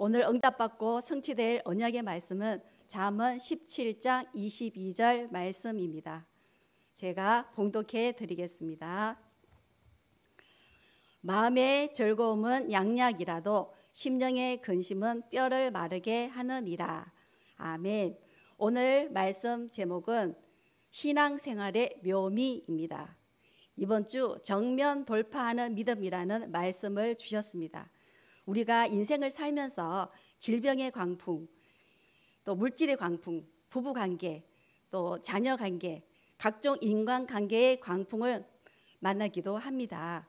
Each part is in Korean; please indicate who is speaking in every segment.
Speaker 1: 오늘 응답받고 성취될 언약의 말씀은 잠언 17장 22절 말씀입니다. 제가 봉독해 드리겠습니다. 마음의 즐거움은 양약이라도 심령의 근심은 뼈를 마르게 하느니라. 아멘. 오늘 말씀 제목은 신앙생활의 묘미입니다. 이번 주 정면 돌파하는 믿음이라는 말씀을 주셨습니다. 우리가 인생을 살면서 질병의 광풍, 또 물질의 광풍, 부부 관계, 또 자녀 관계, 각종 인간 관계의 광풍을 만나기도 합니다.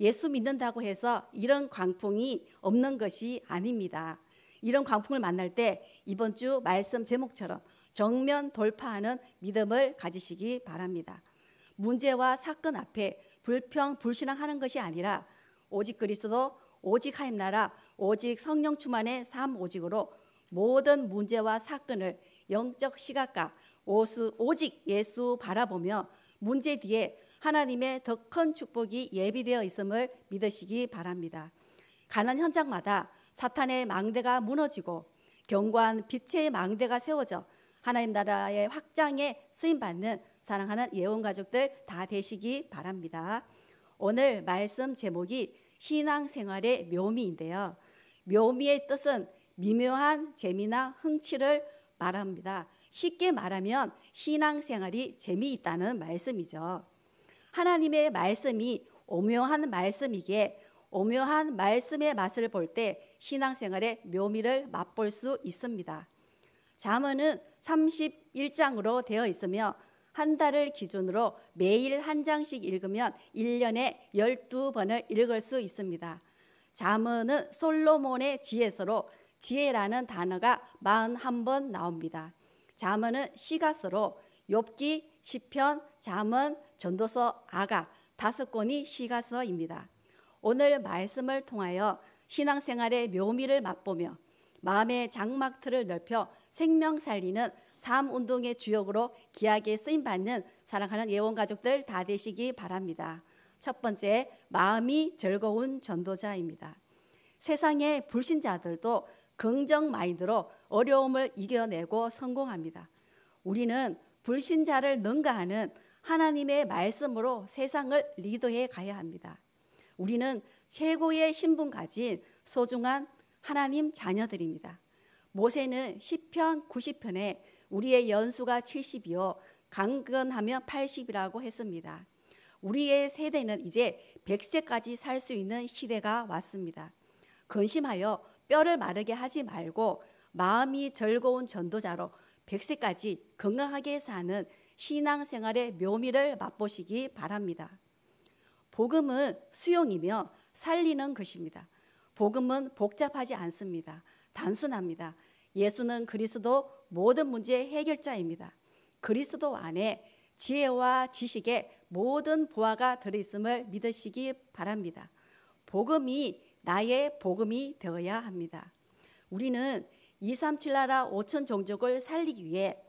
Speaker 1: 예수 믿는다고 해서 이런 광풍이 없는 것이 아닙니다. 이런 광풍을 만날 때 이번 주 말씀 제목처럼 정면 돌파하는 믿음을 가지시기 바랍니다. 문제와 사건 앞에 불평 불신앙하는 것이 아니라 오직 그리스도 오직 하임 나라 오직 성령 충만의 삶 오직으로 모든 문제와 사건을 영적 시각과 오수, 오직 예수 바라보며 문제 뒤에 하나님의 더 큰 축복이 예비되어 있음을 믿으시기 바랍니다. 가난 현장마다 사탄의 망대가 무너지고 경관 빛의 망대가 세워져 하나님 나라의 확장에 쓰임받는 사랑하는 예원 가족들 다 되시기 바랍니다. 오늘 말씀 제목이 신앙생활의 묘미인데요. 묘미의 뜻은 미묘한 재미나 흥치를 말합니다. 쉽게 말하면 신앙생활이 재미있다는 말씀이죠. 하나님의 말씀이 오묘한 말씀이기에 오묘한 말씀의 맛을 볼 때 신앙생활의 묘미를 맛볼 수 있습니다. 잠언은 31장으로 되어 있으며 한 달을 기준으로 매일 한 장씩 읽으면 1년에 12번을 읽을 수 있습니다. 자문은 솔로몬의 지혜서로 지혜라는 단어가 41번 나옵니다. 자문은 시가서로 욥기, 시편, 자문, 전도서, 아가 다섯 권이 시가서입니다. 오늘 말씀을 통하여 신앙생활의 묘미를 맛보며 마음의 장막틀을 넓혀 생명 살리는 삶 운동의 주역으로 기하게 쓰임 받는 사랑하는 예원 가족들 다 되시기 바랍니다. 첫 번째, 마음이 즐거운 전도자입니다. 세상의 불신자들도 긍정 마인드로 어려움을 이겨내고 성공합니다. 우리는 불신자를 능가하는 하나님의 말씀으로 세상을 리드해 가야 합니다. 우리는 최고의 신분 가진 소중한 하나님 자녀들입니다. 모세는 시편 90편에 우리의 연수가 70이요 강건하면 80이라고 했습니다. 우리의 세대는 이제 100세까지 살 수 있는 시대가 왔습니다. 근심하여 뼈를 마르게 하지 말고 마음이 즐거운 전도자로 100세까지 건강하게 사는 신앙생활의 묘미를 맛보시기 바랍니다. 복음은 수용이며 살리는 것입니다. 복음은 복잡하지 않습니다. 단순합니다. 예수는 그리스도 모든 문제의 해결자입니다. 그리스도 안에 지혜와 지식의 모든 보화가 들어있음을 믿으시기 바랍니다. 복음이 나의 복음이 되어야 합니다. 우리는 237 나라 5천 종족을 살리기 위해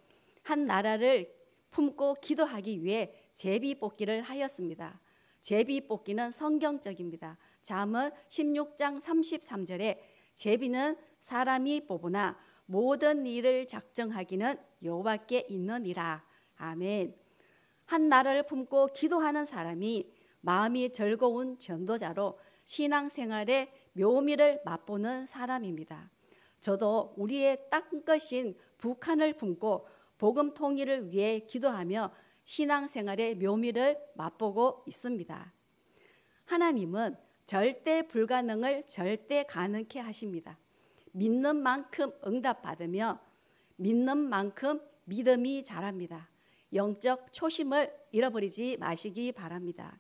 Speaker 1: 한 나라를 품고 기도하기 위해 제비 뽑기를 하였습니다. 제비 뽑기는 성경적입니다. 잠언 16장 33절에 제비는 사람이 뽑으나 모든 일을 작정하기는 여호와께 있느니라. 아멘. 한 나라를 품고 기도하는 사람이 마음이 즐거운 전도자로 신앙생활의 묘미를 맛보는 사람입니다. 저도 우리의 땅 것인 북한을 품고 복음 통일을 위해 기도하며 신앙생활의 묘미를 맛보고 있습니다. 하나님은 절대 불가능을 절대 가능케 하십니다. 믿는 만큼 응답받으며 믿는 만큼 믿음이 자랍니다. 영적 초심을 잃어버리지 마시기 바랍니다.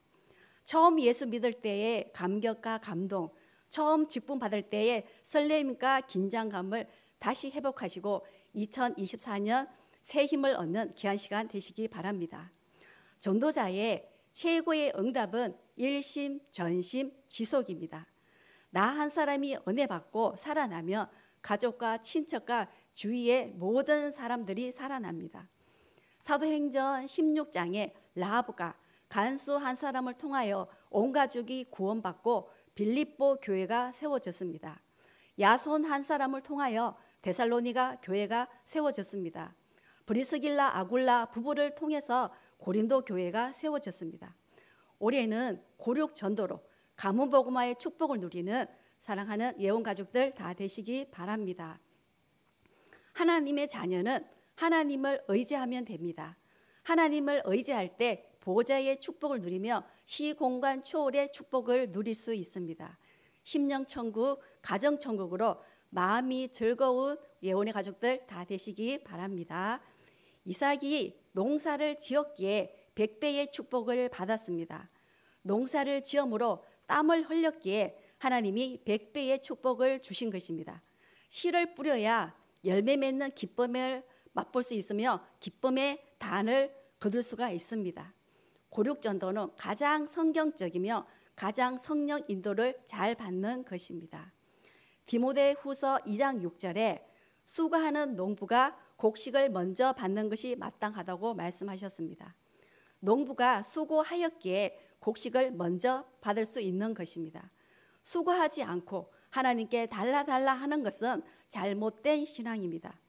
Speaker 1: 처음 예수 믿을 때의 감격과 감동, 처음 직분 받을 때의 설렘과 긴장감을 다시 회복하시고 2024년 새 힘을 얻는 귀한 시간 되시기 바랍니다. 전도자의 최고의 응답은 일심, 전심, 지속입니다. 나한 사람이 은혜 받고 살아나면 가족과 친척과 주위의 모든 사람들이 살아납니다. 사도행전 16장에 라합가 간수 한 사람을 통하여 온 가족이 구원받고 빌립보 교회가 세워졌습니다. 야손 한 사람을 통하여 데살로니가 교회가 세워졌습니다. 브리스길라 아굴라 부부를 통해서 고린도 교회가 세워졌습니다. 올해는 고륙 전도로 가문 복음화의 축복을 누리는 사랑하는 예원 가족들 다 되시기 바랍니다. 하나님의 자녀는 하나님을 의지하면 됩니다. 하나님을 의지할 때 보좌의 축복을 누리며 시공간 초월의 축복을 누릴 수 있습니다. 심령 천국, 가정 천국으로 마음이 즐거운 예원의 가족들 다 되시기 바랍니다. 이삭이 농사를 지었기에 백배의 축복을 받았습니다. 농사를 지음으로 땀을 흘렸기에 하나님이 백배의 축복을 주신 것입니다. 씨를 뿌려야 열매 맺는 기쁨을 맛볼 수 있으며 기쁨의 단을 거둘 수가 있습니다. 고륙전도는 가장 성경적이며 가장 성령 인도를 잘 받는 것입니다. 디모데 후서 2장 6절에 수고하는 농부가 곡식을 먼저 받는 것이 마땅하다고 말씀하셨습니다. 농부가 수고하였기에 곡식을 먼저 받을 수 있는 것입니다. 수고하지 않고 하나님께 달라 달라 하는 것은 잘못된 신앙입니다.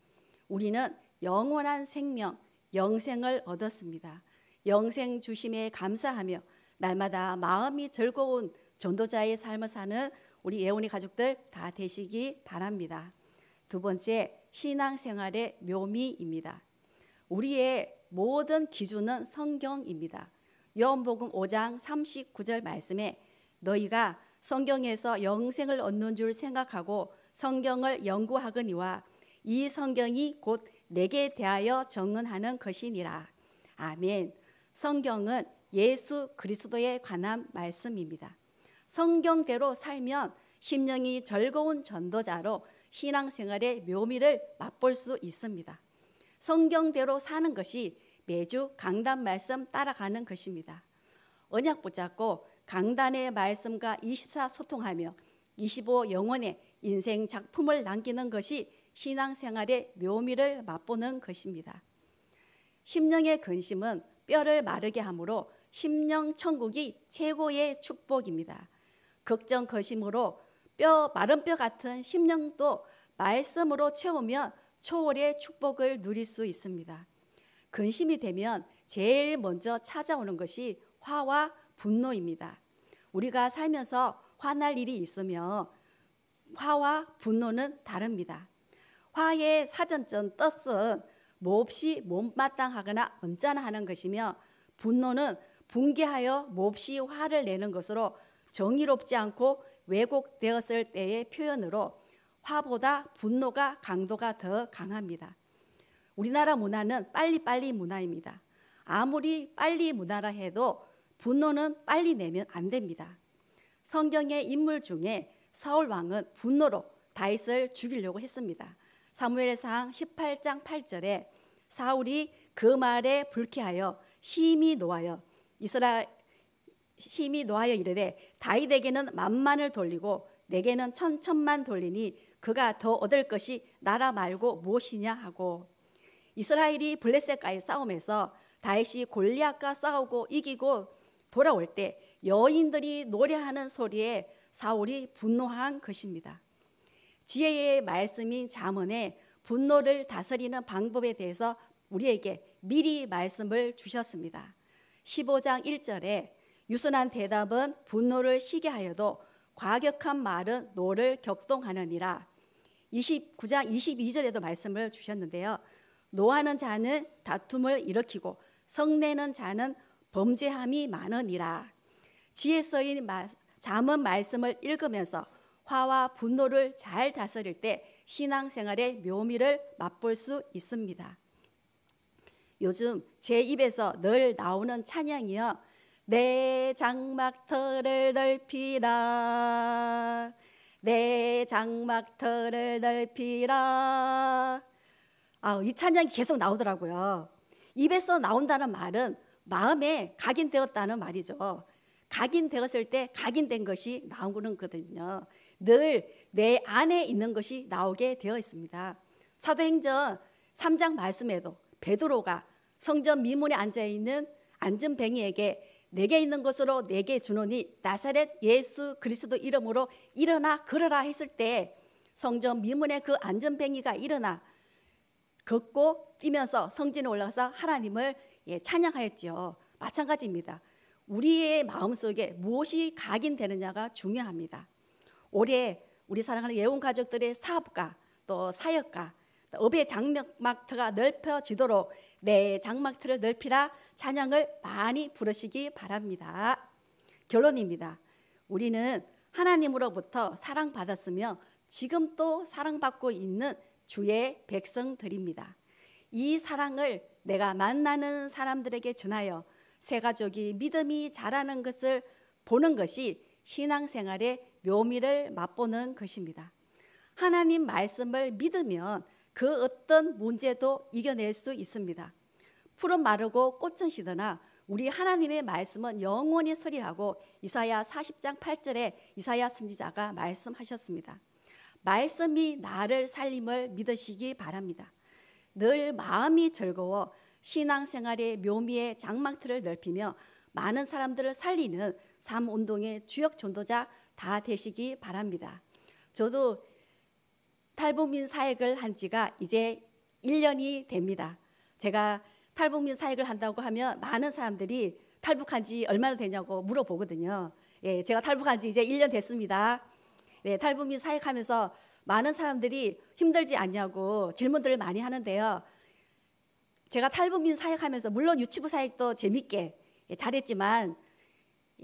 Speaker 1: 우리는 영원한 생명, 영생을 얻었습니다. 영생 주심에 감사하며 날마다 마음이 즐거운 전도자의 삶을 사는 우리 예원이 가족들 다 되시기 바랍니다. 두 번째, 신앙생활의 묘미입니다. 우리의 모든 기준은 성경입니다. 요한복음 5장 39절 말씀에 너희가 성경에서 영생을 얻는 줄 생각하고 성경을 연구하거니와 이 성경이 곧 내게 대하여 정언하는 것이니라. 아멘. 성경은 예수 그리스도에 관한 말씀입니다. 성경대로 살면 심령이 즐거운 전도자로 신앙생활의 묘미를 맛볼 수 있습니다. 성경대로 사는 것이 매주 강단 말씀 따라가는 것입니다. 언약 붙잡고 강단의 말씀과 24 소통하며 25 영혼의 인생 작품을 남기는 것이 신앙생활의 묘미를 맛보는 것입니다. 심령의 근심은 뼈를 마르게 하므로 심령 천국이 최고의 축복입니다. 걱정 거심으로 뼈 마른 뼈 같은 심령도 말씀으로 채우면 초월의 축복을 누릴 수 있습니다. 근심이 되면 제일 먼저 찾아오는 것이 화와 분노입니다. 우리가 살면서 화날 일이 있으며 화와 분노는 다릅니다. 화의 사전적 뜻은 몹시 못마땅하거나 언짢아하는 것이며 분노는 분개하여 몹시 화를 내는 것으로 정의롭지 않고 왜곡되었을 때의 표현으로 화보다 분노가 강도가 더 강합니다. 우리나라 문화는 빨리빨리 문화입니다. 아무리 빨리 문화라 해도 분노는 빨리 내면 안 됩니다. 성경의 인물 중에 사울 왕은 분노로 다윗을 죽이려고 했습니다. 사무엘상 18장 8절에 사울이 그 말에 불쾌하여 심히 노하여 이스라 심히 노하여 이르되 다윗에게는 만만을 돌리고 내게는 천천만 돌리니 그가 더 얻을 것이 나라 말고 무엇이냐 하고 이스라엘이 블레셋과의 싸움에서 다윗이 골리앗과 싸우고 이기고 돌아올 때 여인들이 노래하는 소리에 사울이 분노한 것입니다. 지혜의 말씀인 잠언에 분노를 다스리는 방법에 대해서 우리에게 미리 말씀을 주셨습니다. 15장 1절에 유순한 대답은 분노를 시게 하여도 과격한 말은 노를 격동하느니라. 29장 22절에도 말씀을 주셨는데요. 노하는 자는 다툼을 일으키고 성내는 자는 범죄함이 많으니라. 지혜 써인 잠언 말씀을 읽으면서 화와 분노를 잘 다스릴 때 신앙생활의 묘미를 맛볼 수 있습니다. 요즘 제 입에서 늘 나오는 찬양이요. 내 장막터를 넓히라. 내 장막터를 넓히라. 아, 이 찬양이 계속 나오더라고요. 입에서 나온다는 말은 마음에 각인되었다는 말이죠. 각인되었을 때 각인된 것이 나오는 거거든요. 늘 내 안에 있는 것이 나오게 되어 있습니다. 사도행전 3장 말씀에도 베드로가 성전 미문에 앉아 있는 앉은 뱅이에게 내게 있는 것으로 내게 주노니 나사렛 예수 그리스도 이름으로 일어나 걸어라 했을 때 성전 미문에 그 앉은 뱅이가 일어나 걷고 뛰면서 성진에 올라가서 하나님을 예, 찬양하였지요. 마찬가지입니다. 우리의 마음속에 무엇이 각인되느냐가 중요합니다. 올해 우리 사랑하는 예원 가족들의 사업가 또 사역가 업의 장막트가 넓혀지도록 내 장막트를 넓히라 찬양을 많이 부르시기 바랍니다. 결론입니다. 우리는 하나님으로부터 사랑받았으며 지금 또 사랑받고 있는 주의 백성들입니다. 이 사랑을 내가 만나는 사람들에게 전하여 새 가족이 믿음이 자라는 것을 보는 것이 신앙생활의 묘미를 맛보는 것입니다. 하나님 말씀을 믿으면 그 어떤 문제도 이겨낼 수 있습니다. 푸른 마르고 꽃은 시드나 우리 하나님의 말씀은 영원히 서리라고 이사야 40장 8절에 이사야 선지자가 말씀하셨습니다. 말씀이 나를 살림을 믿으시기 바랍니다. 늘 마음이 즐거워 신앙생활의 묘미의 장막틀을 넓히며 많은 사람들을 살리는 삶 운동의 주역 전도자 다 되시기 바랍니다. 저도 탈북민 사역을 한 지가 이제 1년이 됩니다. 제가 탈북민 사역을 한다고 하면 많은 사람들이 탈북한 지 얼마나 되냐고 물어보거든요. 예, 제가 탈북한 지 이제 1년 됐습니다. 네, 탈북민 사역하면서 많은 사람들이 힘들지 않냐고 질문들을 많이 하는데요. 제가 탈북민 사역하면서 물론 유치부 사역도 재밌게 예, 잘했지만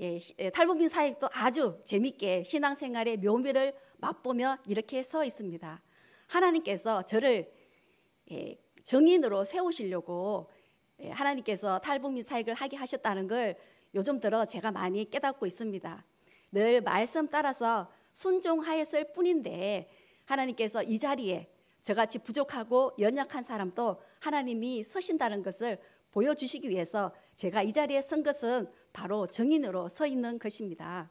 Speaker 1: 예, 예 탈북민 사역도 아주 재밌게 신앙생활의 묘미를 맛보며 이렇게 서 있습니다. 하나님께서 저를 예, 정인으로 세우시려고 예, 하나님께서 탈북민 사역을 하게 하셨다는 걸 요즘 들어 제가 많이 깨닫고 있습니다. 늘 말씀 따라서 순종하였을 뿐인데 하나님께서 이 자리에 저같이 부족하고 연약한 사람도 하나님이 서신다는 것을 보여주시기 위해서 제가 이 자리에 선 것은 바로 정인으로 서 있는 것입니다.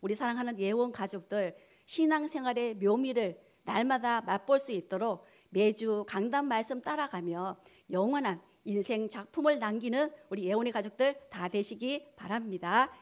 Speaker 1: 우리 사랑하는 예원 가족들 신앙생활의 묘미를 날마다 맛볼 수 있도록 매주 강단 말씀 따라가며 영원한 인생 작품을 남기는 우리 예원의 가족들 다 되시기 바랍니다.